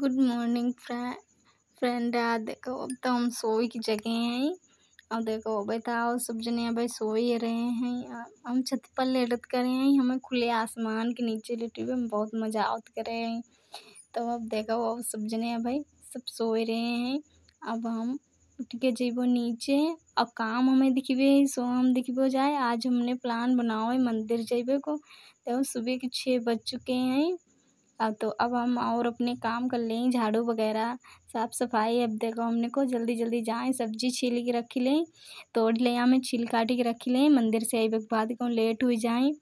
good morning friend friend देखो अब तो हम सोए की जगह हैं अब देखो बताओ सब जने भाई सोए रहे हैं हम छत पर लेटत करे हैं हमें खुले आसमान के नीचे लेटे हुए हम बहुत मजा आउत करे हैं तो अब देखो अब सब जने भाई सब सोए रहे हैं अब हम उठ के जेबो नीचे अब काम हमें दिखे सो हम दिखबो जाए आज हमने प्लान बनाओ है मंदिर जेबे को तो सुबह के छः बज चुके हैं अब तो अब हम और अपने काम कर लें झाड़ू वगैरह साफ़ सफाई अब देखो हमने को जल्दी जल्दी जाएं सब्जी छील के रख लें तोड़ लें हमें छील काट के रख लें मंदिर से आई बाद को लेट हुई जाएं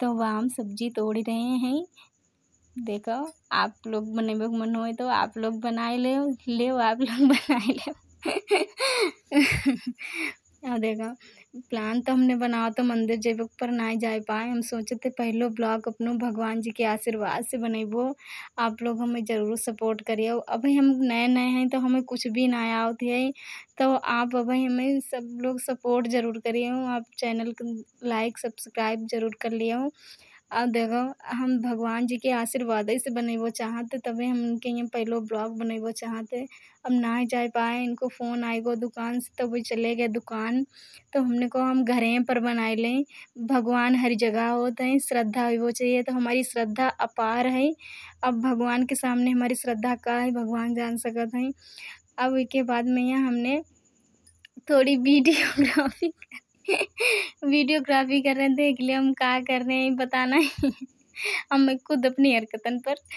तो वह हम सब्जी तोड़ रहे हैं देखो आप लोग बनेबे मन हो तो आप लोग बनाए ले ले आप लोग बनाए ले देखो प्लान तो हमने बनाया तो मंदिर जेब पर ना जा पाए हम सोचे थे पहले ब्लॉग अपनो भगवान जी के आशीर्वाद से बनेबो आप लोग हमें ज़रूर सपोर्ट करिए अभी हम नए नए हैं तो हमें कुछ भी ना आओ है तो आप अभी हमें सब लोग सपोर्ट ज़रूर करिए आप चैनल को लाइक सब्सक्राइब ज़रूर कर लिए अब देखो हम भगवान जी के आशीर्वाद से चाहते तभी हम उनके यहाँ पहले ब्लॉग बनेब चाहते अब ना जा पाए इनको फ़ोन आएगो दुकान से तो चले गए दुकान तो हमने को हम घरे पर बनाए लें भगवान हर जगह होते हैं श्रद्धा वो चाहिए तो हमारी श्रद्धा अपार है अब भगवान के सामने हमारी श्रद्धा का है भगवान जान सकते हैं अब इसके बाद में यहाँ हमने थोड़ी वीडियोग्राफी वीडियोग्राफी कर रहे थे इसलिए हम क्या कर रहे हैं बताना ही हम खुद अपनी हरकतन पर